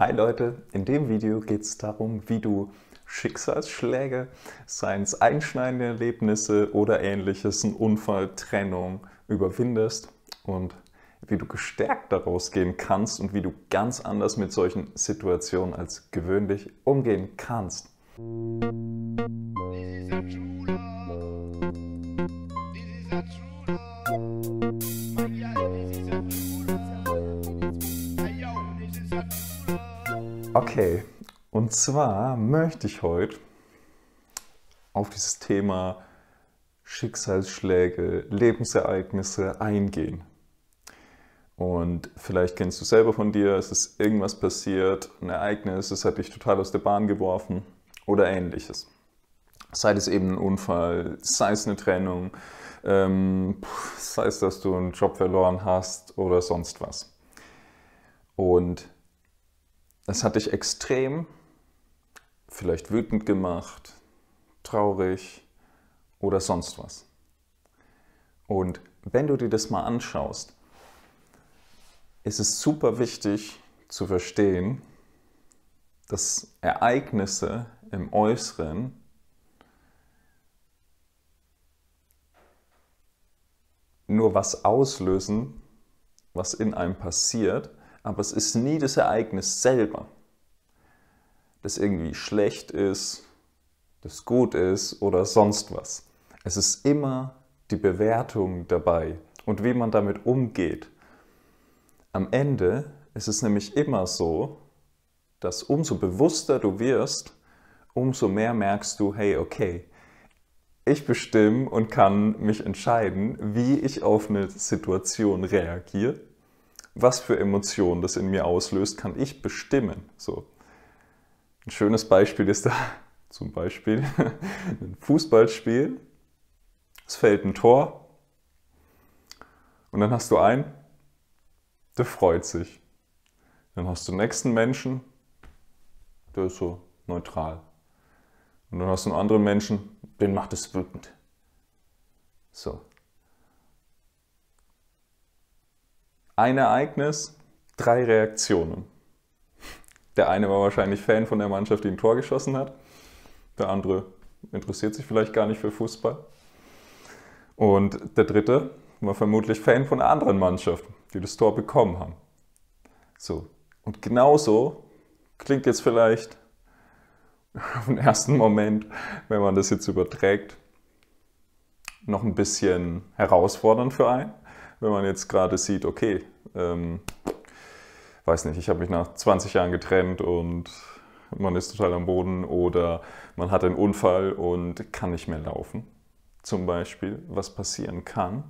Hi Leute, in dem Video geht es darum, wie du Schicksalsschläge, seien es einschneidende Erlebnisse oder ähnliches, ein Unfall, Trennung überwindest und wie du gestärkt daraus gehen kannst und wie du ganz anders mit solchen Situationen als gewöhnlich umgehen kannst. This is a true love. This is a true love. Okay, und zwar möchte ich heute auf dieses Thema Schicksalsschläge, Lebensereignisse eingehen. Und vielleicht kennst du selber von dir, es ist irgendwas passiert, ein Ereignis, es hat dich total aus der Bahn geworfen oder ähnliches. Sei es eben ein Unfall, sei es eine Trennung, ähm, sei es, dass du einen Job verloren hast oder sonst was. Und es hat dich extrem, vielleicht wütend gemacht, traurig oder sonst was. Und wenn du dir das mal anschaust, ist es super wichtig zu verstehen, dass Ereignisse im Äußeren nur was auslösen, was in einem passiert aber es ist nie das Ereignis selber, das irgendwie schlecht ist, das gut ist oder sonst was. Es ist immer die Bewertung dabei und wie man damit umgeht. Am Ende ist es nämlich immer so, dass umso bewusster du wirst, umso mehr merkst du, hey, okay, ich bestimme und kann mich entscheiden, wie ich auf eine Situation reagiere was für Emotionen das in mir auslöst, kann ich bestimmen. So. Ein schönes Beispiel ist da zum Beispiel ein Fußballspiel. Es fällt ein Tor und dann hast du einen, der freut sich. Dann hast du den nächsten Menschen, der ist so neutral. Und dann hast du einen anderen Menschen, den macht es wütend. So. Ein Ereignis, drei Reaktionen. Der eine war wahrscheinlich Fan von der Mannschaft, die ein Tor geschossen hat. Der andere interessiert sich vielleicht gar nicht für Fußball. Und der dritte war vermutlich Fan von einer anderen Mannschaft, die das Tor bekommen haben. So. Und genauso klingt jetzt vielleicht im ersten Moment, wenn man das jetzt überträgt, noch ein bisschen herausfordernd für einen wenn man jetzt gerade sieht, okay, ähm, weiß nicht, ich habe mich nach 20 Jahren getrennt und man ist total am Boden oder man hat einen Unfall und kann nicht mehr laufen, zum Beispiel, was passieren kann.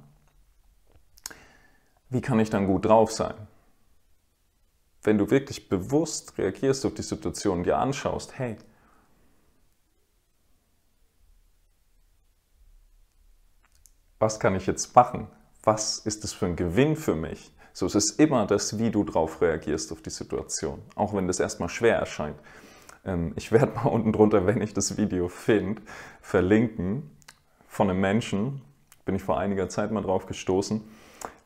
Wie kann ich dann gut drauf sein? Wenn du wirklich bewusst reagierst auf die Situation, dir anschaust, hey, was kann ich jetzt machen? was ist das für ein Gewinn für mich? So, es ist immer das, wie du drauf reagierst auf die Situation, auch wenn das erstmal schwer erscheint. Ähm, ich werde mal unten drunter, wenn ich das Video finde, verlinken von einem Menschen, bin ich vor einiger Zeit mal drauf gestoßen,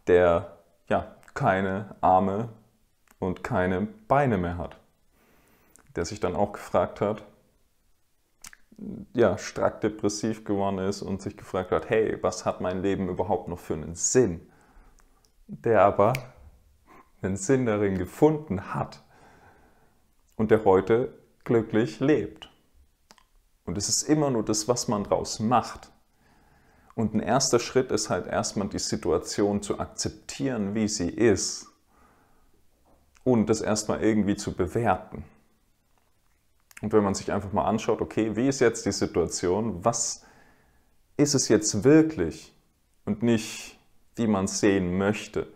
der ja keine Arme und keine Beine mehr hat. Der sich dann auch gefragt hat, ja, stark depressiv geworden ist und sich gefragt hat, hey, was hat mein Leben überhaupt noch für einen Sinn? Der aber einen Sinn darin gefunden hat und der heute glücklich lebt. Und es ist immer nur das, was man draus macht. Und ein erster Schritt ist halt erstmal die Situation zu akzeptieren, wie sie ist und das erstmal irgendwie zu bewerten. Und wenn man sich einfach mal anschaut, okay, wie ist jetzt die Situation, was ist es jetzt wirklich und nicht, wie man es sehen möchte.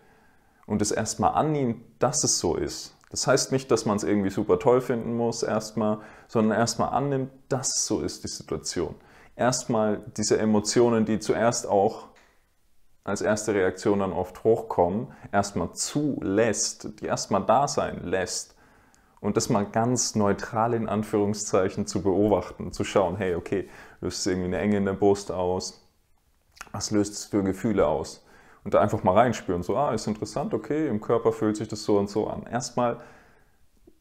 Und es erstmal annimmt, dass es so ist. Das heißt nicht, dass man es irgendwie super toll finden muss erstmal, sondern erstmal annimmt, dass es so ist die Situation. Erstmal diese Emotionen, die zuerst auch als erste Reaktion dann oft hochkommen, erstmal zulässt, die erstmal da sein lässt und das mal ganz neutral in Anführungszeichen zu beobachten, zu schauen, hey, okay, löst es irgendwie eine Enge in der Brust aus? Was löst es für Gefühle aus? Und da einfach mal reinspüren, so, ah, ist interessant, okay, im Körper fühlt sich das so und so an. Erstmal,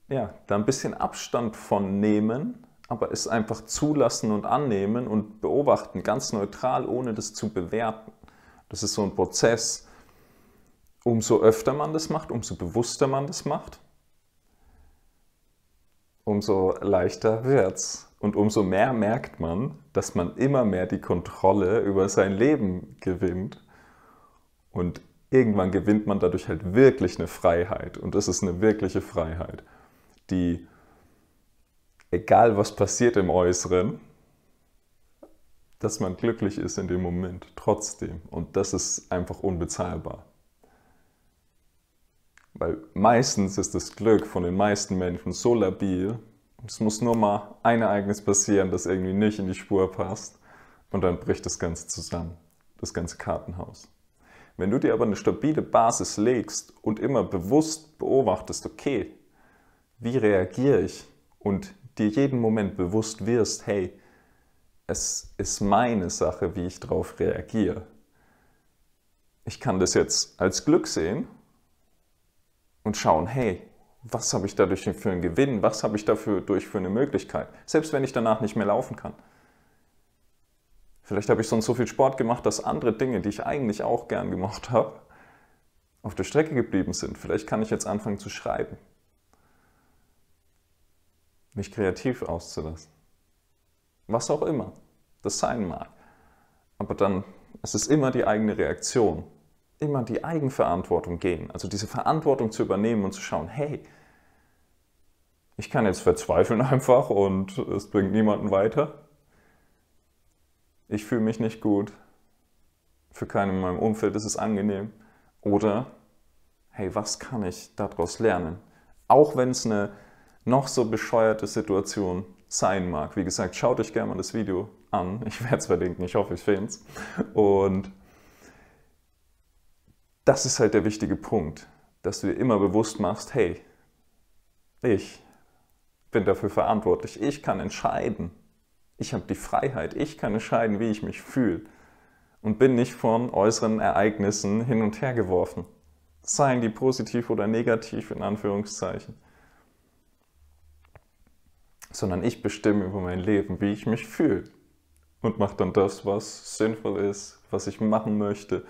ja, da ein bisschen Abstand von nehmen, aber es einfach zulassen und annehmen und beobachten, ganz neutral, ohne das zu bewerten. Das ist so ein Prozess. Umso öfter man das macht, umso bewusster man das macht, umso leichter wird's. Und umso mehr merkt man, dass man immer mehr die Kontrolle über sein Leben gewinnt. Und irgendwann gewinnt man dadurch halt wirklich eine Freiheit. Und das ist eine wirkliche Freiheit, die, egal was passiert im Äußeren, dass man glücklich ist in dem Moment trotzdem. Und das ist einfach unbezahlbar. Weil meistens ist das Glück von den meisten Menschen so labil, es muss nur mal ein Ereignis passieren, das irgendwie nicht in die Spur passt und dann bricht das Ganze zusammen, das ganze Kartenhaus. Wenn du dir aber eine stabile Basis legst und immer bewusst beobachtest, okay, wie reagiere ich und dir jeden Moment bewusst wirst, hey, es ist meine Sache, wie ich darauf reagiere. Ich kann das jetzt als Glück sehen und schauen, hey, was habe ich dadurch für einen Gewinn, was habe ich dafür durch für eine Möglichkeit, selbst wenn ich danach nicht mehr laufen kann. Vielleicht habe ich sonst so viel Sport gemacht, dass andere Dinge, die ich eigentlich auch gern gemacht habe, auf der Strecke geblieben sind. Vielleicht kann ich jetzt anfangen zu schreiben, mich kreativ auszulassen. Was auch immer das sein mag. Aber dann, es ist immer die eigene Reaktion, immer die Eigenverantwortung gehen. Also diese Verantwortung zu übernehmen und zu schauen, hey, ich kann jetzt verzweifeln einfach und es bringt niemanden weiter. Ich fühle mich nicht gut. Für keinen in meinem Umfeld ist es angenehm. Oder, hey, was kann ich daraus lernen? Auch wenn es eine noch so bescheuerte Situation sein mag. Wie gesagt, schaut euch gerne mal das Video an. Ich werde es verlinken, ich hoffe, ich finde es. Und das ist halt der wichtige Punkt, dass du dir immer bewusst machst, hey, ich bin dafür verantwortlich, ich kann entscheiden, ich habe die Freiheit, ich kann entscheiden, wie ich mich fühle und bin nicht von äußeren Ereignissen hin und her geworfen, seien die positiv oder negativ in Anführungszeichen, sondern ich bestimme über mein Leben, wie ich mich fühle und mache dann das, was sinnvoll ist, was ich machen möchte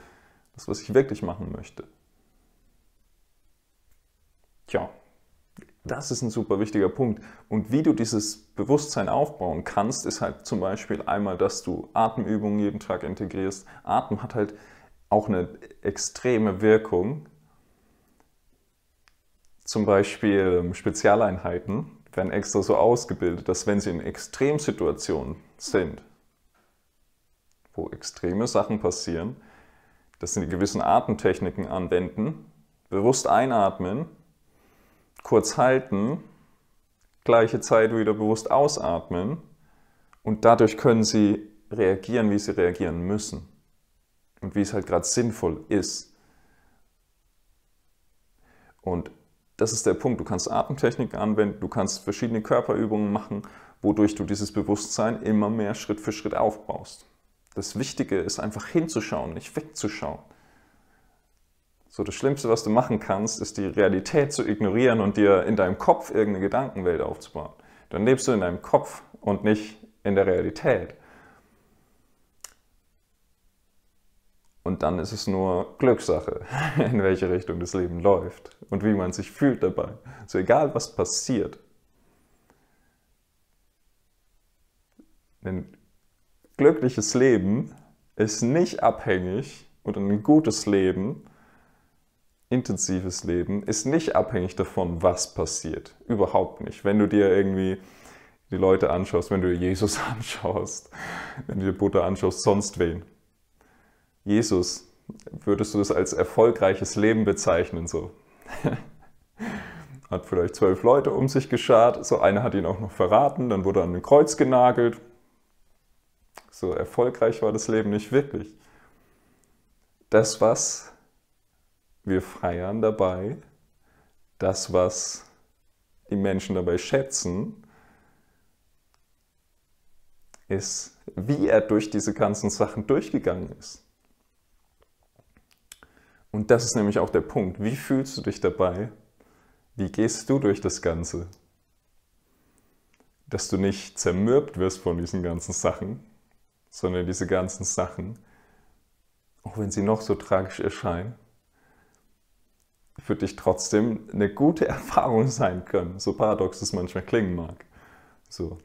das, was ich wirklich machen möchte. Tja, das ist ein super wichtiger Punkt. Und wie du dieses Bewusstsein aufbauen kannst, ist halt zum Beispiel einmal, dass du Atemübungen jeden Tag integrierst. Atem hat halt auch eine extreme Wirkung. Zum Beispiel ähm, Spezialeinheiten werden extra so ausgebildet, dass wenn sie in Extremsituationen sind, wo extreme Sachen passieren, dass sie gewissen Atemtechniken anwenden, bewusst einatmen, kurz halten, gleiche Zeit wieder bewusst ausatmen und dadurch können sie reagieren, wie sie reagieren müssen und wie es halt gerade sinnvoll ist. Und das ist der Punkt. Du kannst Atemtechniken anwenden, du kannst verschiedene Körperübungen machen, wodurch du dieses Bewusstsein immer mehr Schritt für Schritt aufbaust. Das Wichtige ist einfach hinzuschauen, nicht wegzuschauen. So, das Schlimmste, was du machen kannst, ist die Realität zu ignorieren und dir in deinem Kopf irgendeine Gedankenwelt aufzubauen. Dann lebst du in deinem Kopf und nicht in der Realität. Und dann ist es nur Glückssache, in welche Richtung das Leben läuft und wie man sich fühlt dabei. So egal, was passiert. Denn glückliches Leben ist nicht abhängig oder ein gutes Leben, intensives Leben, ist nicht abhängig davon, was passiert. Überhaupt nicht. Wenn du dir irgendwie die Leute anschaust, wenn du dir Jesus anschaust, wenn du dir Buddha anschaust, sonst wen. Jesus, würdest du das als erfolgreiches Leben bezeichnen, so? hat vielleicht zwölf Leute um sich geschart, so einer hat ihn auch noch verraten, dann wurde er an ein Kreuz genagelt, so erfolgreich war das Leben nicht wirklich. Das, was wir feiern dabei, das, was die Menschen dabei schätzen, ist, wie er durch diese ganzen Sachen durchgegangen ist. Und das ist nämlich auch der Punkt. Wie fühlst du dich dabei? Wie gehst du durch das Ganze? Dass du nicht zermürbt wirst von diesen ganzen Sachen, sondern diese ganzen Sachen, auch wenn sie noch so tragisch erscheinen, für dich trotzdem eine gute Erfahrung sein können, so paradox es manchmal klingen mag. So.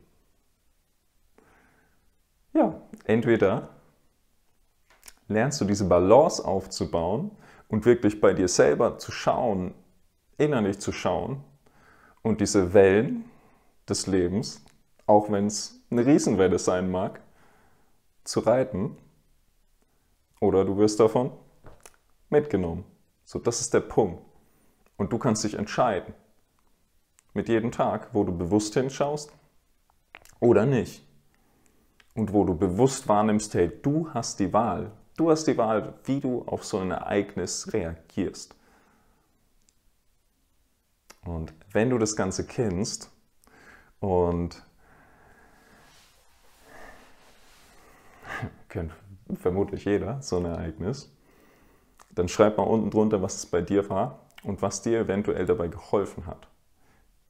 Ja, entweder lernst du diese Balance aufzubauen und wirklich bei dir selber zu schauen, innerlich zu schauen und diese Wellen des Lebens, auch wenn es eine Riesenwelle sein mag, zu reiten oder du wirst davon mitgenommen. So, das ist der Punkt. Und du kannst dich entscheiden. Mit jedem Tag, wo du bewusst hinschaust oder nicht. Und wo du bewusst wahrnimmst, hey, du hast die Wahl. Du hast die Wahl, wie du auf so ein Ereignis reagierst. Und wenn du das Ganze kennst und kennt vermutlich jeder so ein Ereignis, dann schreib mal unten drunter, was es bei dir war und was dir eventuell dabei geholfen hat.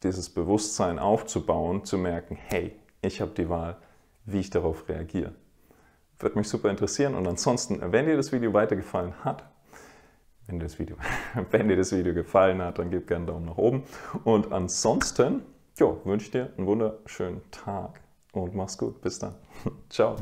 Dieses Bewusstsein aufzubauen, zu merken, hey, ich habe die Wahl, wie ich darauf reagiere. Würde mich super interessieren und ansonsten, wenn dir das Video weitergefallen hat, wenn dir das Video, wenn dir das Video gefallen hat, dann gib gerne einen Daumen nach oben und ansonsten jo, wünsche ich dir einen wunderschönen Tag und mach's gut. Bis dann. Ciao.